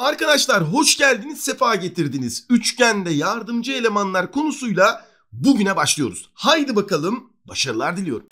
Arkadaşlar hoş geldiniz, sefa getirdiniz. Üçgende yardımcı elemanlar konusuyla bugüne başlıyoruz. Haydi bakalım, başarılar diliyorum.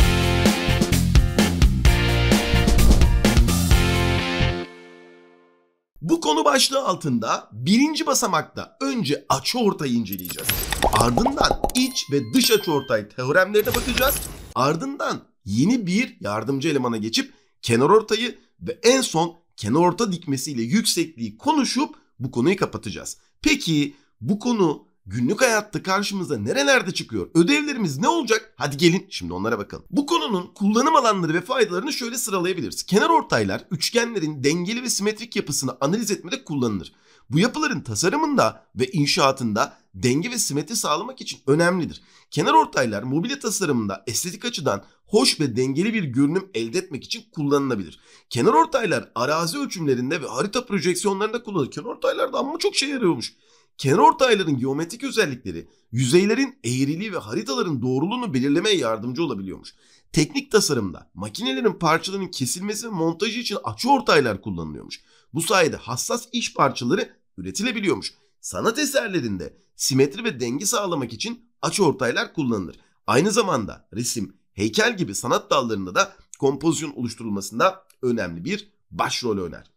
Bu konu başlığı altında birinci basamakta önce açı ortayı inceleyeceğiz. Ardından iç ve dış açı ortay teoremlerine bakacağız. Ardından yeni bir yardımcı elemana geçip kenar ortayı ve en son kenar orta dikmesiyle yüksekliği konuşup bu konuyu kapatacağız. Peki bu konu günlük hayatta karşımıza nerelerde çıkıyor? Ödevlerimiz ne olacak? Hadi gelin şimdi onlara bakalım. Bu konunun kullanım alanları ve faydalarını şöyle sıralayabiliriz. Kenar ortaylar üçgenlerin dengeli ve simetrik yapısını analiz etmede kullanılır. Bu yapıların tasarımında ve inşaatında denge ve simetri sağlamak için önemlidir. Kenar ortaylar mobilya tasarımında estetik açıdan hoş ve dengeli bir görünüm elde etmek için kullanılabilir. Kenar ortaylar arazi ölçümlerinde ve harita projeksiyonlarında kullanılır. Kenar ortaylar da amma çok şey yarıyormuş. Kenar ortayların geometrik özellikleri yüzeylerin eğriliği ve haritaların doğruluğunu belirlemeye yardımcı olabiliyormuş. Teknik tasarımda makinelerin parçalarının kesilmesi ve montajı için açı ortaylar kullanılıyormuş. Bu sayede hassas iş parçaları üretilebiliyormuş. Sanat eserlerinde simetri ve dengi sağlamak için açı ortaylar kullanılır. Aynı zamanda resim, heykel gibi sanat dallarında da kompozisyon oluşturulmasında önemli bir başrol öner.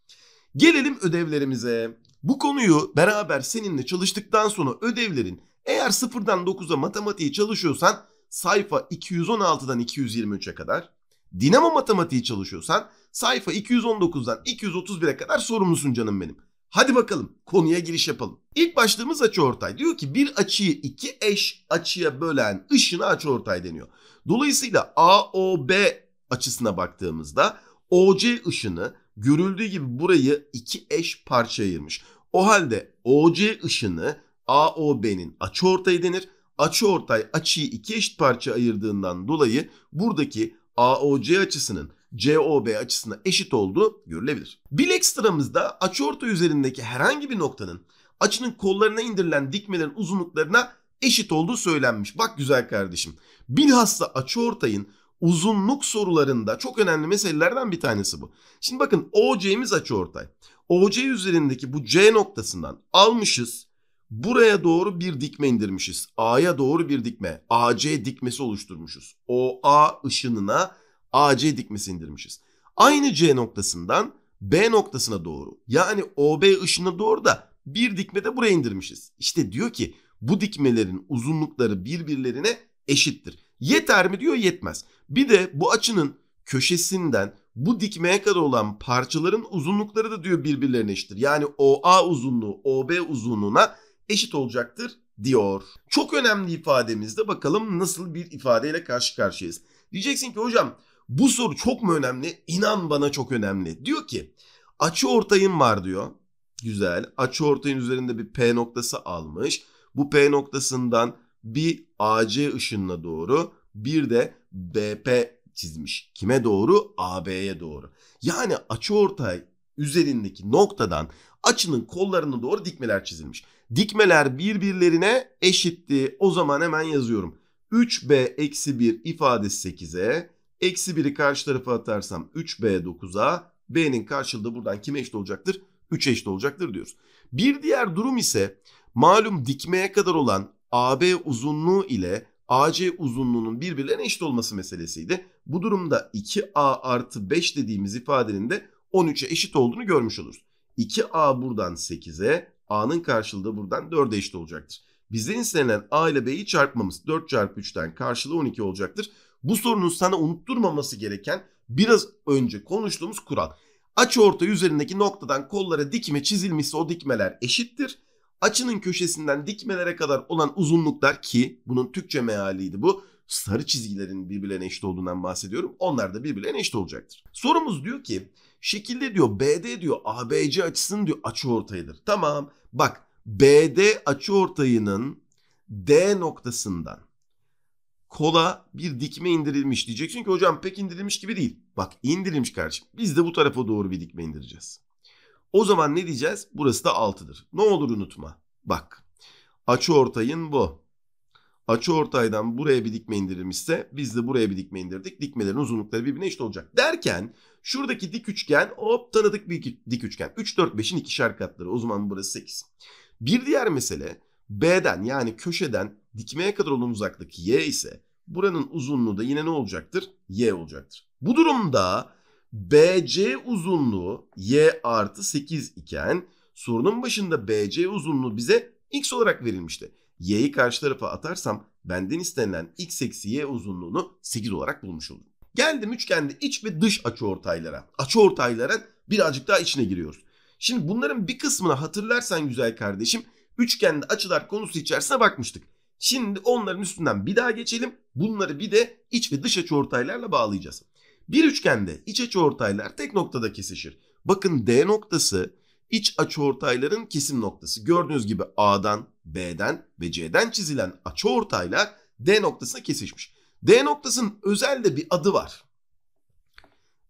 Gelelim ödevlerimize. Bu konuyu beraber seninle çalıştıktan sonra ödevlerin eğer 0'dan 9'a matematiği çalışıyorsan sayfa 216'dan 223'e kadar, dinamo matematiği çalışıyorsan sayfa 219'dan 231'e kadar sorumlusun canım benim. Hadi bakalım konuya giriş yapalım. İlk başlığımız açıortay. Diyor ki bir açıyı iki eş açıya bölen ışına açıortay deniyor. Dolayısıyla AOB açısına baktığımızda OC ışını görüldüğü gibi burayı iki eş parça ayırmış. O halde OC ışını AOB'nin açıortayı denir. Açıortay açıyı iki eşit parça ayırdığından dolayı buradaki AOC açısının COB açısına eşit olduğu görülebilir. Bilek sıramızda açıorta üzerindeki herhangi bir noktanın açının kollarına indirilen dikmelerin uzunluklarına eşit olduğu söylenmiş. Bak güzel kardeşim. Bilhassa açıortayın uzunluk sorularında çok önemli meselelerden bir tanesi bu. Şimdi bakın OC'miz açıortay. OC üzerindeki bu C noktasından almışız. Buraya doğru bir dikme indirmişiz. A'ya doğru bir dikme. AC dikmesi oluşturmuşuz. O A ışınına AC dikmesi indirmişiz. Aynı C noktasından B noktasına doğru yani OB ışına doğru da bir dikme de buraya indirmişiz. İşte diyor ki bu dikmelerin uzunlukları birbirlerine eşittir. Yeter mi diyor yetmez. Bir de bu açının köşesinden bu dikmeye kadar olan parçaların uzunlukları da diyor birbirlerine eşittir. Yani OA uzunluğu OB uzunluğuna eşit olacaktır diyor. Çok önemli ifademizde bakalım nasıl bir ifadeyle karşı karşıyayız. Diyeceksin ki hocam bu soru çok mu önemli? İnan bana çok önemli. Diyor ki açı ortayın var diyor. Güzel. Açı ortayın üzerinde bir P noktası almış. Bu P noktasından bir AC ışınına doğru bir de BP çizmiş. Kime doğru? AB'ye doğru. Yani açı ortay üzerindeki noktadan açının kollarına doğru dikmeler çizilmiş. Dikmeler birbirlerine eşitti. O zaman hemen yazıyorum. 3B eksi 1 ifadesi 8'e Eksi 1'i karşı tarafa atarsam 3B 9A. B'nin karşılığı buradan kime eşit olacaktır? 3 eşit olacaktır diyoruz. Bir diğer durum ise malum dikmeye kadar olan AB uzunluğu ile AC uzunluğunun birbirlerine eşit olması meselesiydi. Bu durumda 2A artı 5 dediğimiz ifadenin de 13'e eşit olduğunu görmüş oluruz. 2A buradan 8'e, A'nın karşılığı buradan 4'e eşit olacaktır. Bizden istenilen A ile B'yi çarpmamız 4 çarpı 3'ten karşılığı 12 olacaktır bu sorunun sana unutturmaması gereken biraz önce konuştuğumuz kural. Açı orta üzerindeki noktadan kollara dikme çizilmişse o dikmeler eşittir. Açının köşesinden dikmelere kadar olan uzunluklar ki bunun Türkçe mealiydi bu. Sarı çizgilerin birbirlerine eşit olduğundan bahsediyorum. Onlar da birbirlerine eşit olacaktır. Sorumuz diyor ki şekilde diyor BD diyor ABC açısının diyor açı ortayıdır. Tamam bak BD açı ortayının D noktasından kola bir dikme indirilmiş diyeceksin ki hocam pek indirilmiş gibi değil. Bak indirilmiş kardeşim. Biz de bu tarafa doğru bir dikme indireceğiz. O zaman ne diyeceğiz? Burası da 6'dır. Ne olur unutma. Bak. Açı ortayın bu. Açı ortaydan buraya bir dikme indirilmişse biz de buraya bir dikme indirdik. Dikmelerin uzunlukları birbirine eşit olacak. Derken şuradaki dik üçgen hop tanıdık bir dik üçgen. 3, 4, 5'in ikişer katları. O zaman burası 8. Bir diğer mesele B'den yani köşeden dikmeye kadar olan uzaklık y ise buranın uzunluğu da yine ne olacaktır? Y olacaktır. Bu durumda BC uzunluğu y artı 8 iken sorunun başında BC uzunluğu bize x olarak verilmişti. Y'yi karşı tarafa atarsam benden istenilen x eksi y uzunluğunu 8 olarak bulmuş olurum. Geldim üçgende iç ve dış açıortaylara. Açıortaylara birazcık daha içine giriyoruz. Şimdi bunların bir kısmını hatırlarsan güzel kardeşim üçgende açılar konusu içerisine bakmıştık. Şimdi onların üstünden bir daha geçelim. Bunları bir de iç ve dış açı ortaylarla bağlayacağız. Bir üçgende iç açı ortaylar tek noktada kesişir. Bakın D noktası iç açı ortayların kesim noktası. Gördüğünüz gibi A'dan, B'den ve C'den çizilen açı ortaylar D noktasına kesişmiş. D noktasının özel de bir adı var.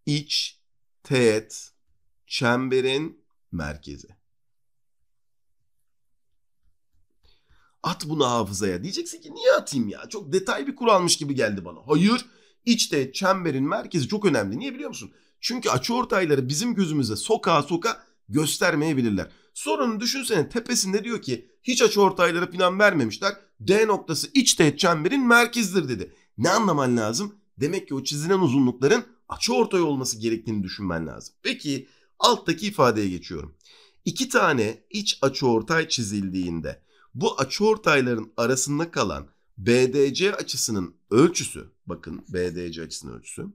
İç teğet çemberin merkezi. At bunu hafızaya. Diyeceksin ki niye atayım ya? Çok detay bir kuralmış gibi geldi bana. Hayır. İçte çemberin merkezi çok önemli. Niye biliyor musun? Çünkü açı ortayları bizim gözümüze sokağa soka göstermeyebilirler. Sorunu düşünsene tepesinde diyor ki hiç açı ortayları plan vermemişler. D noktası iç teğet çemberin merkezidir dedi. Ne anlaman lazım? Demek ki o çizilen uzunlukların açı ortay olması gerektiğini düşünmen lazım. Peki alttaki ifadeye geçiyorum. İki tane iç açı ortay çizildiğinde bu açı açıortayların arasında kalan BDC açısının ölçüsü, bakın BDC açısının ölçüsü,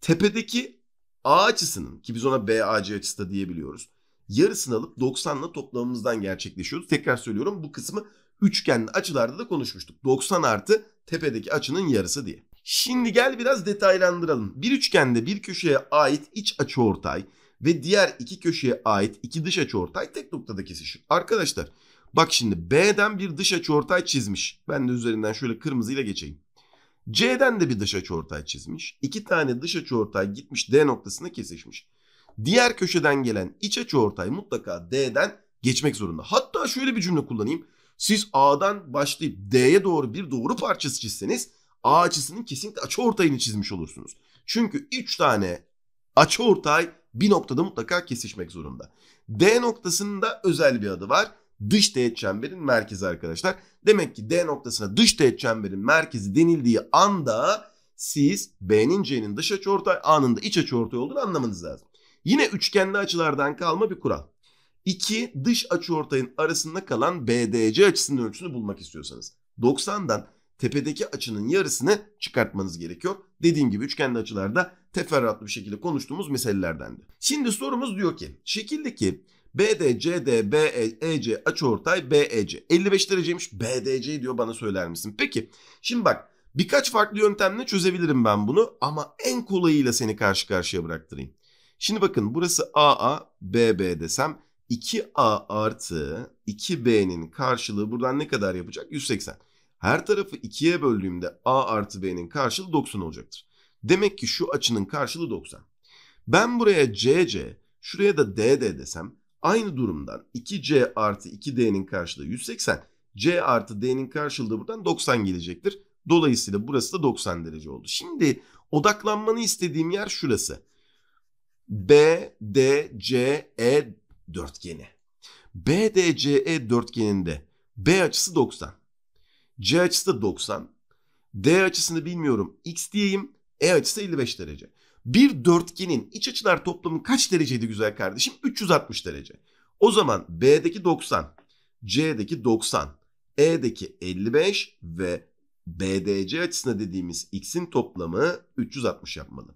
tepedeki A açısının ki biz ona BAC açısı da diyebiliyoruz. Yarısını alıp 90'la toplamımızdan gerçekleşiyordu. Tekrar söylüyorum bu kısmı üçgenli açılarda da konuşmuştuk. 90 artı tepedeki açının yarısı diye. Şimdi gel biraz detaylandıralım. Bir üçgende bir köşeye ait iç açı ortay ve diğer iki köşeye ait iki dış açı ortay tek noktada kesişir. Arkadaşlar Bak şimdi B'den bir dış açıortay çizmiş. Ben de üzerinden şöyle kırmızıyla geçeyim. C'den de bir dış açıortay çizmiş. İki tane dış açıortay gitmiş D noktasına kesişmiş. Diğer köşeden gelen iç açıortay mutlaka D'den geçmek zorunda. Hatta şöyle bir cümle kullanayım. Siz A'dan başlayıp D'ye doğru bir doğru parçası çizseniz A açısının kesinlikle açıortayını çizmiş olursunuz. Çünkü 3 tane ortay bir noktada mutlaka kesişmek zorunda. D noktasının da özel bir adı var dış teğet çemberin merkezi arkadaşlar. Demek ki D noktasına dış teğet çemberin merkezi denildiği anda siz B'nin C'nin dış açıortay, A'nın da iç açıortay olduğunu anlamanız lazım. Yine üçgende açılardan kalma bir kural. İki dış açı ortayın arasında kalan BDC açısının ölçüsünü bulmak istiyorsanız 90'dan tepedeki açının yarısını çıkartmanız gerekiyor. Dediğim gibi üçgenli açılarda teferruatlı bir şekilde konuştuğumuz meselelerdendi. Şimdi sorumuz diyor ki şekildeki BD, CD, BE, EC açıortay BEC. 55 dereceymiş BDC diyor bana söyler misin? Peki şimdi bak birkaç farklı yöntemle çözebilirim ben bunu ama en kolayıyla seni karşı karşıya bıraktırayım. Şimdi bakın burası AA, BB desem 2A artı 2B'nin karşılığı buradan ne kadar yapacak? 180. Her tarafı 2'ye böldüğümde A artı B'nin karşılığı 90 olacaktır. Demek ki şu açının karşılığı 90. Ben buraya CC, şuraya da DD desem Aynı durumdan 2C artı 2D'nin karşılığı 180. C artı D'nin karşılığı buradan 90 gelecektir. Dolayısıyla burası da 90 derece oldu. Şimdi odaklanmanı istediğim yer şurası. B, D, C, E dörtgeni. B, D, C, E dörtgeninde B açısı 90. C açısı da 90. D açısını bilmiyorum. X diyeyim. E açısı 55 derece. Bir dörtgenin iç açılar toplamı kaç dereceydi güzel kardeşim? 360 derece. O zaman B'deki 90, C'deki 90, E'deki 55 ve BDC açısına dediğimiz x'in toplamı 360 yapmalı.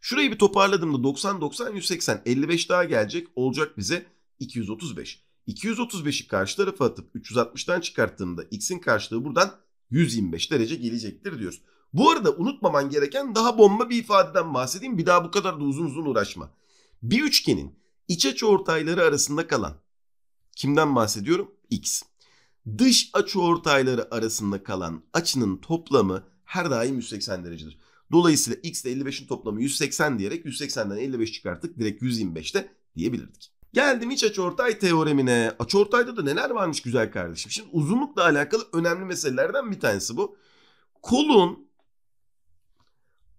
Şurayı bir toparladığımda 90, 90, 180, 55 daha gelecek. Olacak bize 235. 235'i karşı tarafa atıp 360'tan çıkarttığımda x'in karşılığı buradan 125 derece gelecektir diyoruz. Bu arada unutmaman gereken daha bomba bir ifadeden bahsedeyim. Bir daha bu kadar da uzun uzun uğraşma. Bir üçgenin iç açı ortayları arasında kalan kimden bahsediyorum? X. Dış açı ortayları arasında kalan açının toplamı her daim 180 derecedir. Dolayısıyla x ile 55'in toplamı 180 diyerek 180'den 55 çıkarttık direkt 125'te diyebilirdik. Geldim iç açıortay teoremine. Açıortayda da neler varmış güzel kardeşim. Şimdi uzunlukla alakalı önemli meselelerden bir tanesi bu. Kolun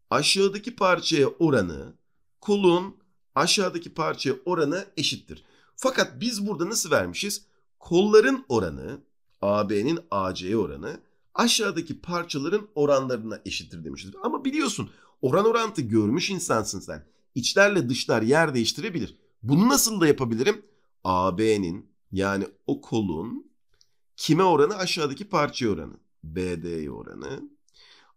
aşağıdaki parçaya oranı kolun aşağıdaki parçaya oranı eşittir. Fakat biz burada nasıl vermişiz? Kolların oranı AB'nin AC'ye oranı aşağıdaki parçaların oranlarına eşittir demişiz. Ama biliyorsun oran orantı görmüş insansın sen. İçlerle dışlar yer değiştirebilir. Bunu nasıl da yapabilirim? AB'nin yani o kolun kime oranı? Aşağıdaki parçaya oranı. BD'ye oranı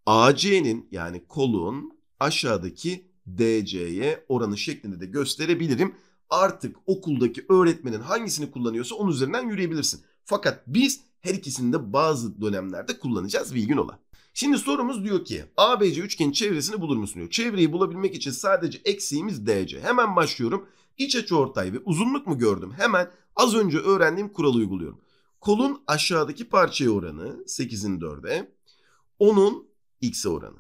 AC'nin yani kolun aşağıdaki DC'ye oranı şeklinde de gösterebilirim. Artık okuldaki öğretmenin hangisini kullanıyorsa onun üzerinden yürüyebilirsin. Fakat biz her ikisini de bazı dönemlerde kullanacağız bilgin ola. Şimdi sorumuz diyor ki ABC üçgenin çevresini bulur musun diyor. Çevreyi bulabilmek için sadece eksiğimiz DC. Hemen başlıyorum. İç açı ortay ve uzunluk mu gördüm? Hemen az önce öğrendiğim kuralı uyguluyorum. Kolun aşağıdaki parçaya oranı 8'in 4'e. Onun x'e oranı.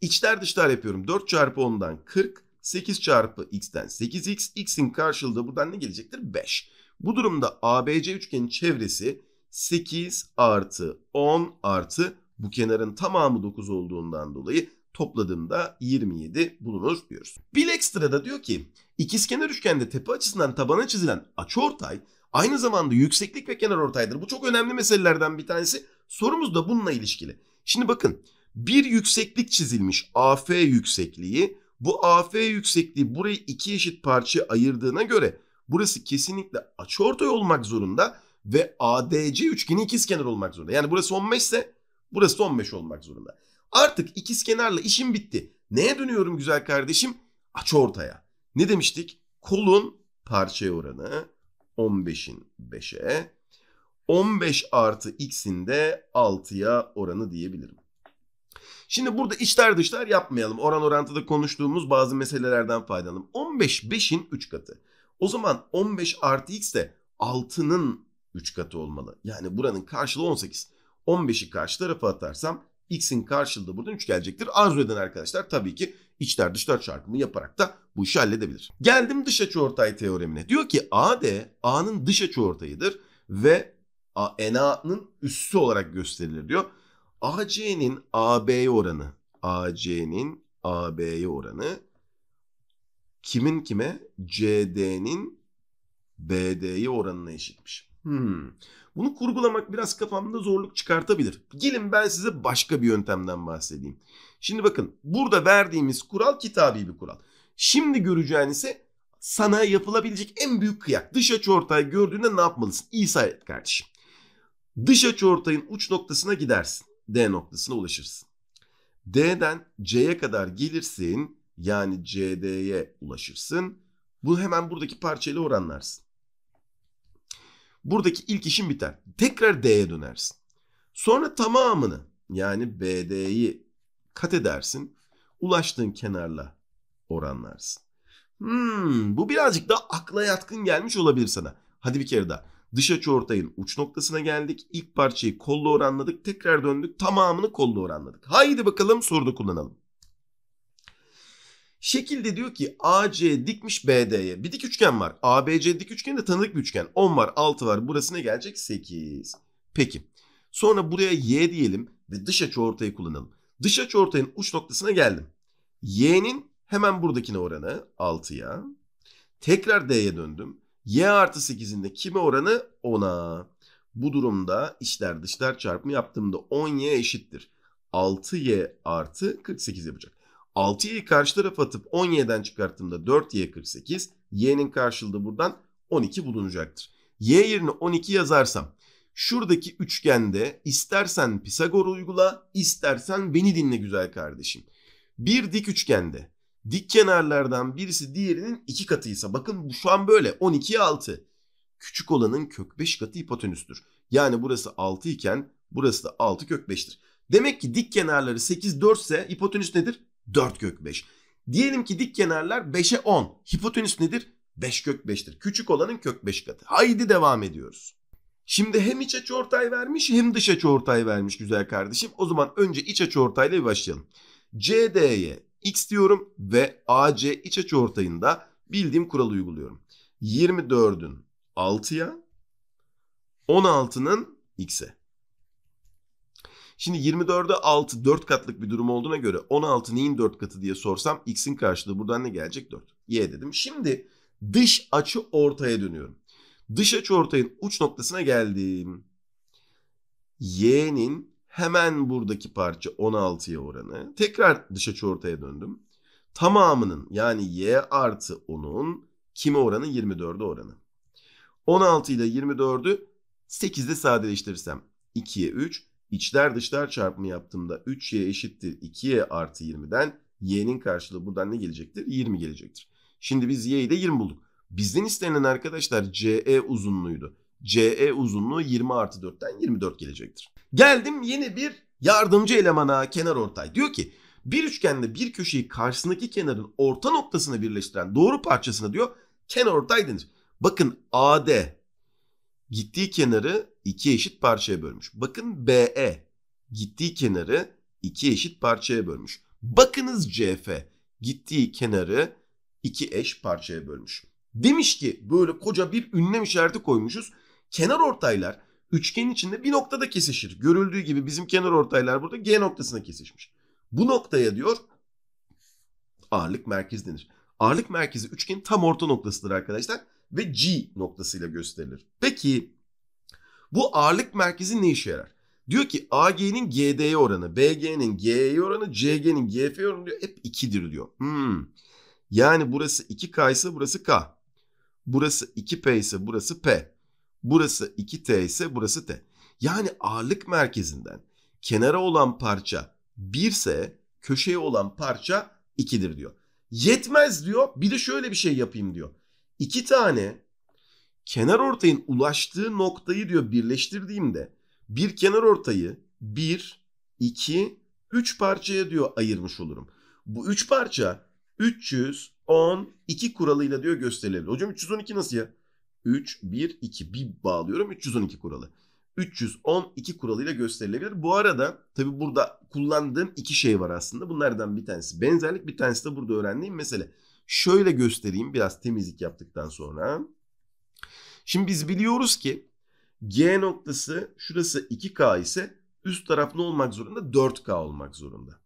İçler dışlar yapıyorum. 4 çarpı 10'dan 40. 8 çarpı x'ten 8x. x'in karşılığı da buradan ne gelecektir? 5. Bu durumda ABC üçgenin çevresi 8 artı 10 artı bu kenarın tamamı 9 olduğundan dolayı topladığımda 27 bulunur diyoruz. Bill Ekstra diyor ki ikizkenar üçgende tepe açısından tabana çizilen açıortay aynı zamanda yükseklik ve kenar ortaydır. Bu çok önemli meselelerden bir tanesi. Sorumuz da bununla ilişkili. Şimdi bakın bir yükseklik çizilmiş AF yüksekliği. Bu AF yüksekliği burayı iki eşit parça ayırdığına göre burası kesinlikle açıortay olmak zorunda ve ADC üçgeni ikizkenar olmak zorunda. Yani burası 15 ise burası 15 olmak zorunda. Artık ikizkenarla işim bitti. Neye dönüyorum güzel kardeşim? Açıortaya. Ne demiştik? Kolun parçaya oranı 15'in 5'e, 15 artı x'in de 6'ya oranı diyebilirim. Şimdi burada içler dışlar yapmayalım. Oran orantıda konuştuğumuz bazı meselelerden faydalanalım. 15 5'in 3 katı. O zaman 15 artı x de 6'nın 3 katı olmalı. Yani buranın karşılığı 18. 15'i karşı tarafa atarsam x'in karşılığı da buradan 3 gelecektir. Arzu eden arkadaşlar tabii ki içler dışlar çarpımı yaparak da bu işi halledebilir. Geldim dış açıortay teoremine. Diyor ki AD A'nın dış açıortayıdır ve ENA'nın üssü olarak gösterilir diyor. AC'nin AB'ye oranı, AC'nin AB'ye oranı kimin kime? CD'nin BD'ye oranına eşitmiş. Hmm. Bunu kurgulamak biraz kafamda zorluk çıkartabilir. Gelin ben size başka bir yöntemden bahsedeyim. Şimdi bakın burada verdiğimiz kural kitabi bir kural. Şimdi göreceğiniz ise sana yapılabilecek en büyük kıyak. Dış açı ortay gördüğünde ne yapmalısın? İsa et kardeşim. Dış açıortayın uç noktasına gidersin. D noktasına ulaşırsın. D'den C'ye kadar gelirsin. Yani CD'ye ulaşırsın. Bunu hemen buradaki parçayla oranlarsın. Buradaki ilk işin biter. Tekrar D'ye dönersin. Sonra tamamını yani BD'yi kat edersin. Ulaştığın kenarla oranlarsın. Hmm, bu birazcık daha akla yatkın gelmiş olabilir sana. Hadi bir kere daha. Dış açı ortayın uç noktasına geldik. İlk parçayı kollu oranladık. Tekrar döndük. Tamamını kollu oranladık. Haydi bakalım soruda kullanalım. Şekilde diyor ki AC dikmiş BD'ye. Bir dik üçgen var. ABC dik üçgen de tanıdık bir üçgen. 10 var, 6 var. Burası ne gelecek? 8. Peki. Sonra buraya Y diyelim ve dış açı ortayı kullanalım. Dış açı ortayın uç noktasına geldim. Y'nin hemen buradakine oranı 6'ya. Tekrar D'ye döndüm y artı 8'in de kime oranı? 10'a. Bu durumda içler dışlar çarpımı yaptığımda 10y eşittir. 6y artı 48 yapacak. 6y'yi karşı tarafa atıp 10y'den çıkarttığımda 4y 48. y'nin karşılığı buradan 12 bulunacaktır. y yerine 12 yazarsam şuradaki üçgende istersen Pisagor uygula istersen beni dinle güzel kardeşim. Bir dik üçgende dik kenarlardan birisi diğerinin iki katıysa bakın bu şu an böyle 12'ye 6. Küçük olanın kök 5 katı hipotenüstür. Yani burası 6 iken burası da 6 kök 5'tir. Demek ki dik kenarları 8 4 ise hipotenüs nedir? 4 kök 5. Diyelim ki dik kenarlar 5'e 10. Hipotenüs nedir? 5 kök 5'tir. Küçük olanın kök 5 katı. Haydi devam ediyoruz. Şimdi hem iç açı ortay vermiş hem dış açı ortay vermiş güzel kardeşim. O zaman önce iç açı ortayla bir başlayalım. CD'ye x diyorum ve AC iç açı ortayında bildiğim kuralı uyguluyorum. 24'ün 6'ya 16'nın x'e. Şimdi 24'e 6 4 katlık bir durum olduğuna göre 16 neyin 4 katı diye sorsam x'in karşılığı buradan ne gelecek 4. Y dedim. Şimdi dış açı ortaya dönüyorum. Dış açı ortayın uç noktasına geldiğim Y'nin Hemen buradaki parça 16'ya oranı. Tekrar dışa açı döndüm. Tamamının yani y artı 10'un kime oranı? 24'e oranı. 16 ile 24'ü 8'de sadeleştirirsem 2'ye 3. İçler dışlar çarpımı yaptığımda 3y eşittir 2y artı 20'den y'nin karşılığı buradan ne gelecektir? 20 gelecektir. Şimdi biz y'yi de 20 bulduk. Bizden istenilen arkadaşlar CE uzunluğuydu. CE uzunluğu 20 artı 4'ten 24 gelecektir. Geldim yeni bir yardımcı elemana kenar ortay. Diyor ki bir üçgende bir köşeyi karşısındaki kenarın orta noktasını birleştiren doğru parçasına diyor kenar ortay denir. Bakın AD gittiği kenarı iki eşit parçaya bölmüş. Bakın BE gittiği kenarı iki eşit parçaya bölmüş. Bakınız CF gittiği kenarı iki eş parçaya bölmüş. Demiş ki böyle koca bir ünlem işareti koymuşuz. Kenar ortaylar üçgenin içinde bir noktada kesişir. Görüldüğü gibi bizim kenar ortaylar burada G noktasına kesişmiş. Bu noktaya diyor ağırlık merkez denir. Ağırlık merkezi üçgenin tam orta noktasıdır arkadaşlar ve G noktasıyla gösterilir. Peki bu ağırlık merkezi ne işe yarar? Diyor ki AG'nin GD'ye oranı, BG'nin GE'ye oranı, CG'nin GF'ye oranı diyor hep 2'dir diyor. Hmm. Yani burası 2K ise burası K. Burası 2P ise burası P. Burası 2T ise burası T. Yani ağırlık merkezinden kenara olan parça 1 ise köşeye olan parça 2'dir diyor. Yetmez diyor. Bir de şöyle bir şey yapayım diyor. İki tane kenar ortayın ulaştığı noktayı diyor birleştirdiğimde bir kenar ortayı 1, 2, 3 parçaya diyor ayırmış olurum. Bu 3 parça 312 kuralıyla diyor gösterilebilir. Hocam 312 nasıl ya? 3, 1, 2. Bir bağlıyorum. 312 kuralı. 312 kuralıyla gösterilebilir. Bu arada tabi burada kullandığım iki şey var aslında. Bunlardan bir tanesi benzerlik bir tanesi de burada öğrendiğim mesele. Şöyle göstereyim biraz temizlik yaptıktan sonra. Şimdi biz biliyoruz ki G noktası şurası 2K ise üst taraf ne olmak zorunda? 4K olmak zorunda.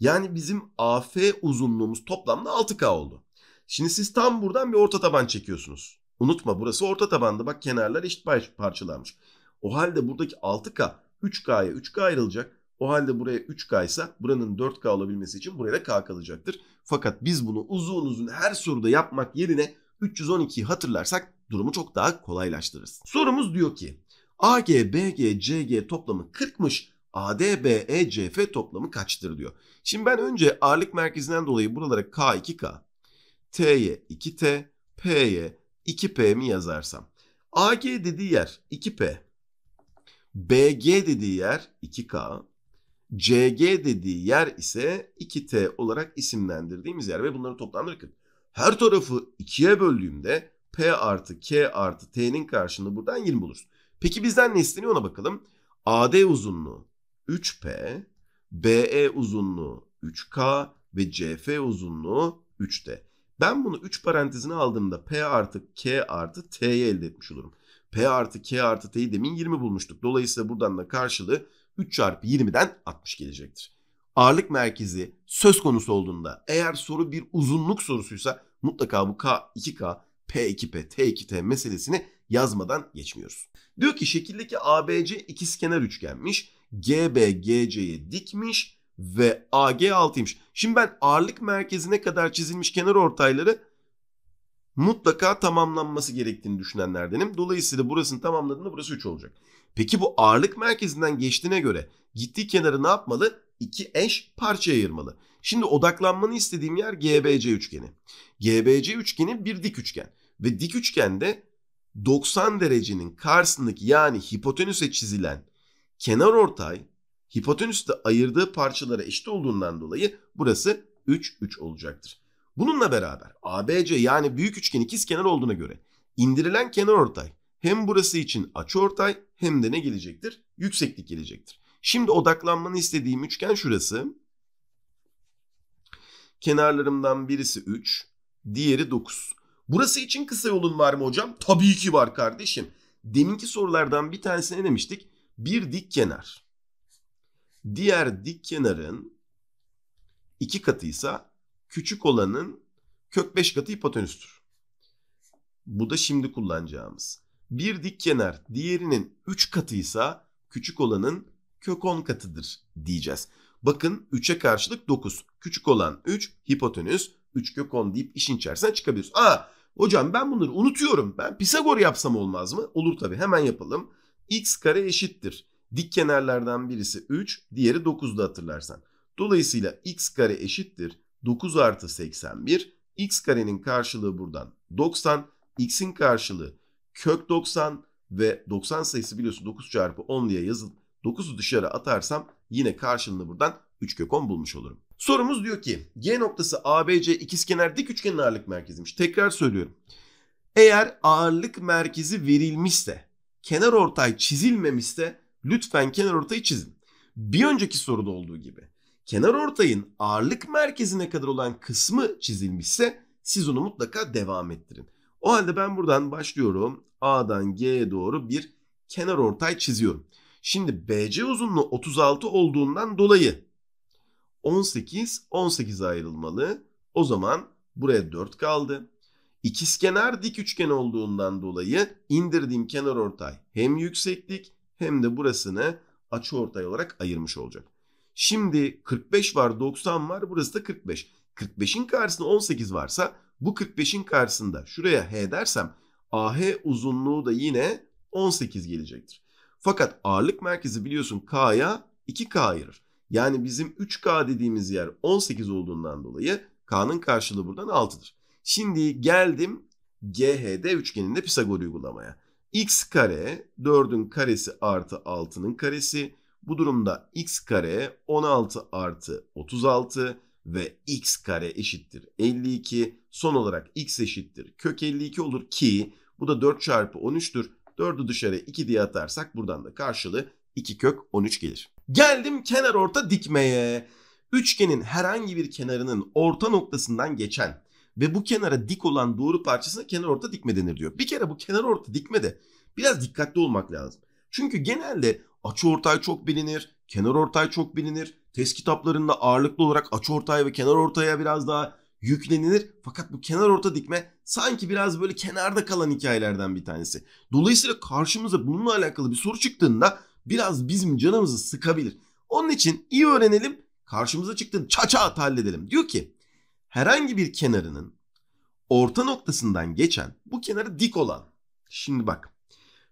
Yani bizim AF uzunluğumuz toplamda 6K oldu. Şimdi siz tam buradan bir orta taban çekiyorsunuz. Unutma burası orta tabanda bak kenarlar eşit parçalanmış. O halde buradaki 6K 3K'ya 3K ayrılacak. O halde buraya 3K ise buranın 4K olabilmesi için buraya da K kalacaktır. Fakat biz bunu uzun uzun her soruda yapmak yerine 312'yi hatırlarsak durumu çok daha kolaylaştırırız. Sorumuz diyor ki AG, BG, CG toplamı 40'mış. AD, BE, CF toplamı kaçtır diyor. Şimdi ben önce ağırlık merkezinden dolayı buralara K2K, T'ye 2T, P'ye 2P mi yazarsam. AG dediği yer 2P. BG dediği yer 2K. CG dediği yer ise 2T olarak isimlendirdiğimiz yer ve bunları toplamları Her tarafı 2'ye böldüğümde P artı K artı T'nin karşılığını buradan 20 bulursun. Peki bizden ne isteniyor ona bakalım. AD uzunluğu 3P, BE uzunluğu 3K ve CF uzunluğu 3 t ben bunu 3 parantezine aldığımda P artı K artı T'yi elde etmiş olurum. P artı K artı T'yi demin 20 bulmuştuk. Dolayısıyla buradan da karşılığı 3 çarpı 20'den 60 gelecektir. Ağırlık merkezi söz konusu olduğunda eğer soru bir uzunluk sorusuysa mutlaka bu K, 2K, P2P, T2T meselesini yazmadan geçmiyoruz. Diyor ki şekildeki ABC ikizkenar üçgenmiş. GB GC'ye dikmiş ve AG 6'ymış. Şimdi ben ağırlık merkezine kadar çizilmiş kenar ortayları mutlaka tamamlanması gerektiğini düşünenlerdenim. Dolayısıyla burasını tamamladığında burası 3 olacak. Peki bu ağırlık merkezinden geçtiğine göre gittiği kenarı ne yapmalı? İki eş parçaya ayırmalı. Şimdi odaklanmanı istediğim yer GBC üçgeni. GBC üçgeni bir dik üçgen. Ve dik üçgende 90 derecenin karşısındaki yani hipotenüse çizilen kenar ortay hipotenüste ayırdığı parçalara eşit olduğundan dolayı burası 3 3 olacaktır. Bununla beraber ABC yani büyük üçgen ikizkenar olduğuna göre indirilen kenar ortay hem burası için açı ortay hem de ne gelecektir? Yükseklik gelecektir. Şimdi odaklanmanı istediğim üçgen şurası. Kenarlarımdan birisi 3, diğeri 9. Burası için kısa yolun var mı hocam? Tabii ki var kardeşim. Deminki sorulardan bir tanesine demiştik? Bir dik kenar Diğer dik kenarın iki katıysa küçük olanın kök 5 katı hipotenüstür. Bu da şimdi kullanacağımız. Bir dik kenar diğerinin 3 katıysa küçük olanın kök 10 katıdır diyeceğiz. Bakın 3'e karşılık 9. Küçük olan 3 hipotenüs 3 kök 10 deyip işin içerisinden çıkabiliyoruz. Aa hocam ben bunları unutuyorum. Ben Pisagor yapsam olmaz mı? Olur tabii hemen yapalım. x kare eşittir. Dik kenarlardan birisi 3, diğeri 9'du hatırlarsan. Dolayısıyla x kare eşittir 9 artı 81. x karenin karşılığı buradan 90. x'in karşılığı kök 90 ve 90 sayısı biliyorsun 9 çarpı 10 diye yazıl 9'u dışarı atarsam yine karşılığını buradan 3 kök 10 bulmuş olurum. Sorumuz diyor ki G noktası ABC ikizkenar dik üçgenin ağırlık merkeziymiş. Tekrar söylüyorum. Eğer ağırlık merkezi verilmişse, kenar ortay çizilmemişse Lütfen kenar ortayı çizin. Bir önceki soruda olduğu gibi kenar ortayın ağırlık merkezine kadar olan kısmı çizilmişse siz onu mutlaka devam ettirin. O halde ben buradan başlıyorum. A'dan G'ye doğru bir kenar ortay çiziyorum. Şimdi BC uzunluğu 36 olduğundan dolayı 18 18 ayrılmalı. O zaman buraya 4 kaldı. İkizkenar dik üçgen olduğundan dolayı indirdiğim kenar ortay hem yükseklik hem de burasını açı ortay olarak ayırmış olacak. Şimdi 45 var 90 var burası da 45. 45'in karşısında 18 varsa bu 45'in karşısında şuraya H dersem AH uzunluğu da yine 18 gelecektir. Fakat ağırlık merkezi biliyorsun K'ya 2K ayırır. Yani bizim 3K dediğimiz yer 18 olduğundan dolayı K'nın karşılığı buradan 6'dır. Şimdi geldim GHD üçgeninde Pisagor uygulamaya x kare 4'ün karesi artı 6'nın karesi. Bu durumda x kare 16 artı 36 ve x kare eşittir 52. Son olarak x eşittir kök 52 olur ki bu da 4 çarpı 13'tür. 4'ü dışarı 2 diye atarsak buradan da karşılığı 2 kök 13 gelir. Geldim kenar orta dikmeye. Üçgenin herhangi bir kenarının orta noktasından geçen ve bu kenara dik olan doğru parçasına kenar orta dikme denir diyor. Bir kere bu kenar orta dikme de biraz dikkatli olmak lazım. Çünkü genelde açı ortay çok bilinir, kenar ortay çok bilinir. Test kitaplarında ağırlıklı olarak açı ortay ve kenar ortaya biraz daha yüklenilir. Fakat bu kenar orta dikme sanki biraz böyle kenarda kalan hikayelerden bir tanesi. Dolayısıyla karşımıza bununla alakalı bir soru çıktığında biraz bizim canımızı sıkabilir. Onun için iyi öğrenelim, karşımıza çıktığını çaça at halledelim. Diyor ki herhangi bir kenarının orta noktasından geçen bu kenarı dik olan. Şimdi bak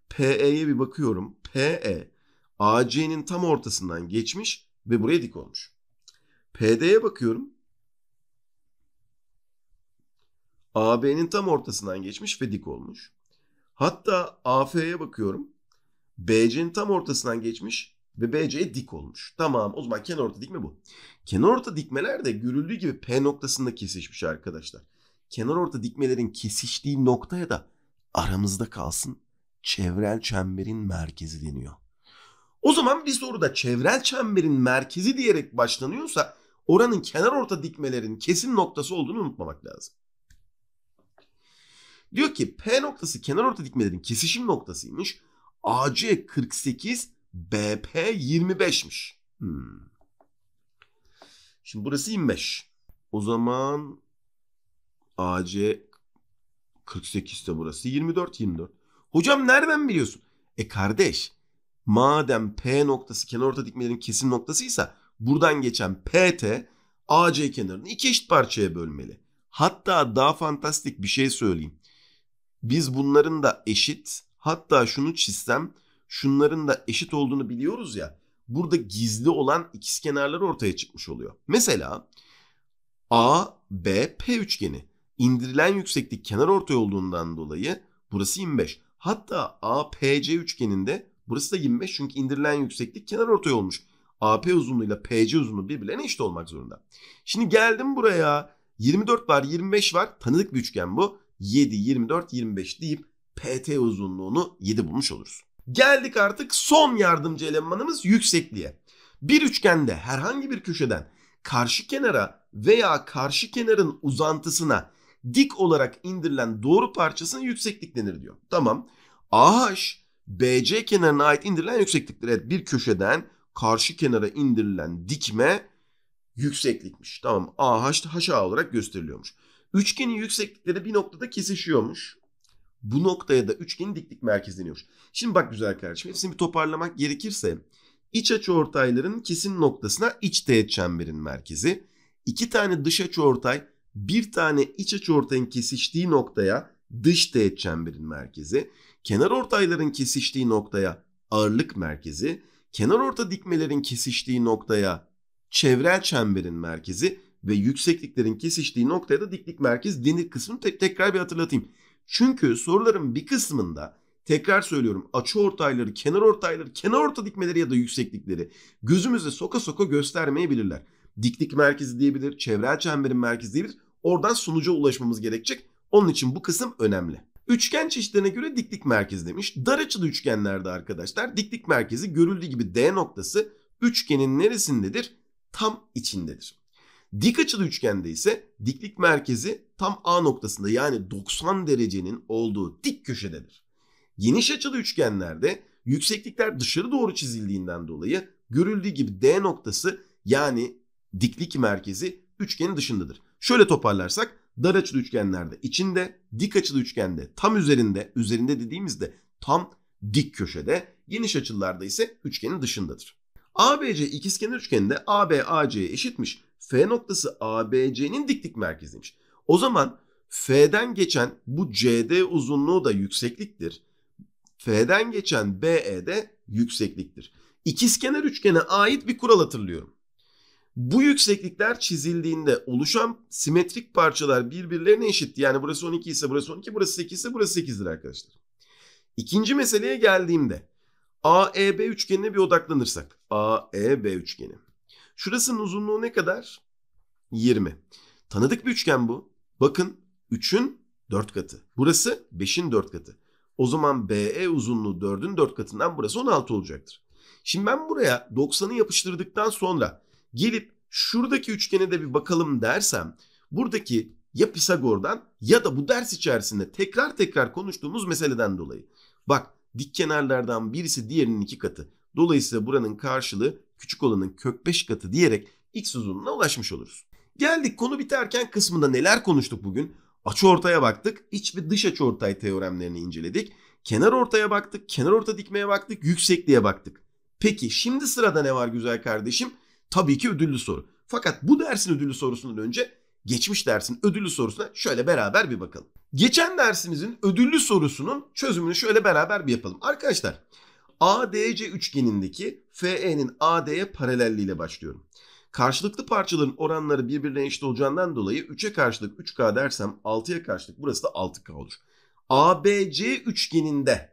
PE'ye bir bakıyorum. PE AC'nin tam ortasından geçmiş ve buraya dik olmuş. PD'ye bakıyorum. AB'nin tam ortasından geçmiş ve dik olmuş. Hatta AF'ye bakıyorum. BC'nin tam ortasından geçmiş ve BC e dik olmuş. Tamam o zaman kenar orta dikme bu. Kenar orta dikmeler de görüldüğü gibi P noktasında kesişmiş arkadaşlar. Kenar orta dikmelerin kesiştiği noktaya da aramızda kalsın çevrel çemberin merkezi deniyor. O zaman bir soruda çevrel çemberin merkezi diyerek başlanıyorsa oranın kenar orta dikmelerin kesim noktası olduğunu unutmamak lazım. Diyor ki P noktası kenar orta dikmelerin kesişim noktasıymış. AC 48 BP 25'miş. Hmm. Şimdi burası 25. O zaman AC 48 de burası 24 24. Hocam nereden biliyorsun? E kardeş madem P noktası kenar orta dikmelerin kesim noktasıysa buradan geçen PT AC kenarını iki eşit parçaya bölmeli. Hatta daha fantastik bir şey söyleyeyim. Biz bunların da eşit hatta şunu çizsem şunların da eşit olduğunu biliyoruz ya. Burada gizli olan ikizkenarlar ortaya çıkmış oluyor. Mesela A, B, P üçgeni indirilen yükseklik kenar ortay olduğundan dolayı burası 25. Hatta APC üçgeninde burası da 25 çünkü indirilen yükseklik kenar ortay olmuş. AP uzunluğuyla PC uzunluğu birbirlerine eşit olmak zorunda. Şimdi geldim buraya. 24 var, 25 var. Tanıdık bir üçgen bu. 7, 24, 25 deyip PT uzunluğunu 7 bulmuş oluruz. Geldik artık son yardımcı elemanımız yüksekliğe. Bir üçgende herhangi bir köşeden karşı kenara veya karşı kenarın uzantısına dik olarak indirilen doğru parçasına yükseklik denir diyor. Tamam. AH BC kenarına ait indirilen yüksekliktir. Evet bir köşeden karşı kenara indirilen dikme yükseklikmiş. Tamam AH haşa olarak gösteriliyormuş. Üçgenin yükseklikleri bir noktada kesişiyormuş. Bu noktaya da üçgenin diklik merkezleniyor. Şimdi bak güzel kardeşim hepsini bir toparlamak gerekirse iç açı ortayların kesin noktasına iç teğet çemberin merkezi. iki tane dış açı ortay bir tane iç açı ortayın kesiştiği noktaya dış teğet çemberin merkezi. Kenar ortayların kesiştiği noktaya ağırlık merkezi. Kenar orta dikmelerin kesiştiği noktaya çevrel çemberin merkezi ve yüksekliklerin kesiştiği noktaya da diklik merkez denir kısmını te- tekrar bir hatırlatayım. Çünkü soruların bir kısmında tekrar söylüyorum açı ortayları, kenar ortayları, kenar orta dikmeleri ya da yükseklikleri gözümüzde soka soka göstermeyebilirler. Diklik merkezi diyebilir, çevrel çemberin merkezi diyebilir. Oradan sonuca ulaşmamız gerekecek. Onun için bu kısım önemli. Üçgen çeşitlerine göre diklik merkezi demiş. Dar açılı üçgenlerde arkadaşlar diklik merkezi görüldüğü gibi D noktası üçgenin neresindedir? Tam içindedir. Dik açılı üçgende ise diklik merkezi tam A noktasında yani 90 derecenin olduğu dik köşededir. Geniş açılı üçgenlerde yükseklikler dışarı doğru çizildiğinden dolayı görüldüğü gibi D noktası yani diklik merkezi üçgenin dışındadır. Şöyle toparlarsak dar açılı üçgenlerde içinde, dik açılı üçgende tam üzerinde, üzerinde dediğimizde tam dik köşede, geniş açılarda ise üçgenin dışındadır. ABC ikizkenar üçgeninde AB AC'ye eşitmiş. F noktası ABC'nin diklik merkeziymiş. O zaman F'den geçen bu CD uzunluğu da yüksekliktir. F'den geçen BE de yüksekliktir. İkizkenar üçgene ait bir kural hatırlıyorum. Bu yükseklikler çizildiğinde oluşan simetrik parçalar birbirlerine eşit. Yani burası 12 ise burası 12, burası 8 ise burası 8'dir arkadaşlar. İkinci meseleye geldiğimde AEB üçgenine bir odaklanırsak. AEB üçgeni. Şurasının uzunluğu ne kadar? 20. Tanıdık bir üçgen bu. Bakın 3'ün 4 katı. Burası 5'in 4 katı. O zaman BE uzunluğu 4'ün 4 katından burası 16 olacaktır. Şimdi ben buraya 90'ı yapıştırdıktan sonra gelip şuradaki üçgene de bir bakalım dersem buradaki ya Pisagor'dan ya da bu ders içerisinde tekrar tekrar konuştuğumuz meseleden dolayı. Bak dik kenarlardan birisi diğerinin iki katı. Dolayısıyla buranın karşılığı küçük olanın kök 5 katı diyerek x uzunluğuna ulaşmış oluruz. Geldik konu biterken kısmında neler konuştuk bugün? Açı ortaya baktık, iç ve dış açı ortay teoremlerini inceledik. Kenar ortaya baktık, kenar orta dikmeye baktık, yüksekliğe baktık. Peki şimdi sırada ne var güzel kardeşim? Tabii ki ödüllü soru. Fakat bu dersin ödüllü sorusundan önce geçmiş dersin ödüllü sorusuna şöyle beraber bir bakalım. Geçen dersimizin ödüllü sorusunun çözümünü şöyle beraber bir yapalım. Arkadaşlar ADC üçgenindeki FE'nin AD'ye paralelliğiyle başlıyorum. Karşılıklı parçaların oranları birbirine eşit olacağından dolayı 3'e karşılık 3K dersem 6'ya karşılık burası da 6K olur. ABC üçgeninde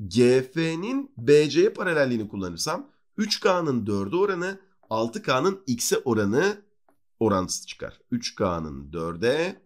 GF'nin BC'ye paralelliğini kullanırsam 3K'nın 4'e oranı 6K'nın X'e oranı orantısı çıkar. 3K'nın 4'e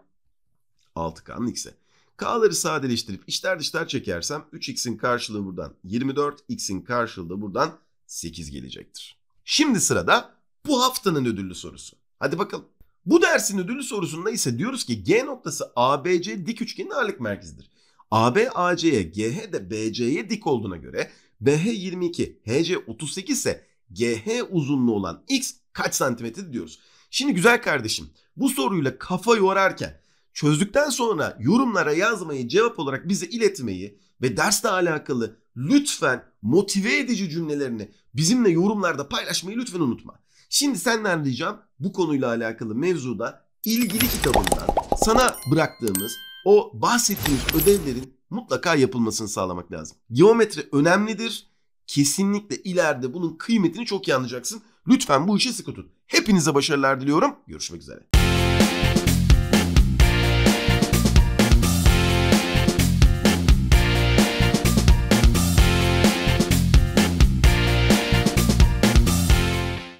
6K'nın X'e. K'ları sadeleştirip içler dışlar çekersem 3X'in karşılığı buradan 24, X'in karşılığı buradan 8 gelecektir. Şimdi sırada bu haftanın ödüllü sorusu. Hadi bakalım. Bu dersin ödüllü sorusunda ise diyoruz ki G noktası ABC dik üçgenin ağırlık merkezidir. AB AC'ye, GH de BC'ye dik olduğuna göre BH 22, HC 38 ise GH uzunluğu olan X kaç santimetredir diyoruz. Şimdi güzel kardeşim bu soruyla kafa yorarken çözdükten sonra yorumlara yazmayı cevap olarak bize iletmeyi ve dersle alakalı lütfen motive edici cümlelerini bizimle yorumlarda paylaşmayı lütfen unutma. Şimdi senden ricam bu konuyla alakalı mevzuda ilgili kitabından sana bıraktığımız o bahsettiğimiz ödevlerin mutlaka yapılmasını sağlamak lazım. Geometri önemlidir. Kesinlikle ileride bunun kıymetini çok iyi anlayacaksın. Lütfen bu işe sıkı tut. Hepinize başarılar diliyorum. Görüşmek üzere.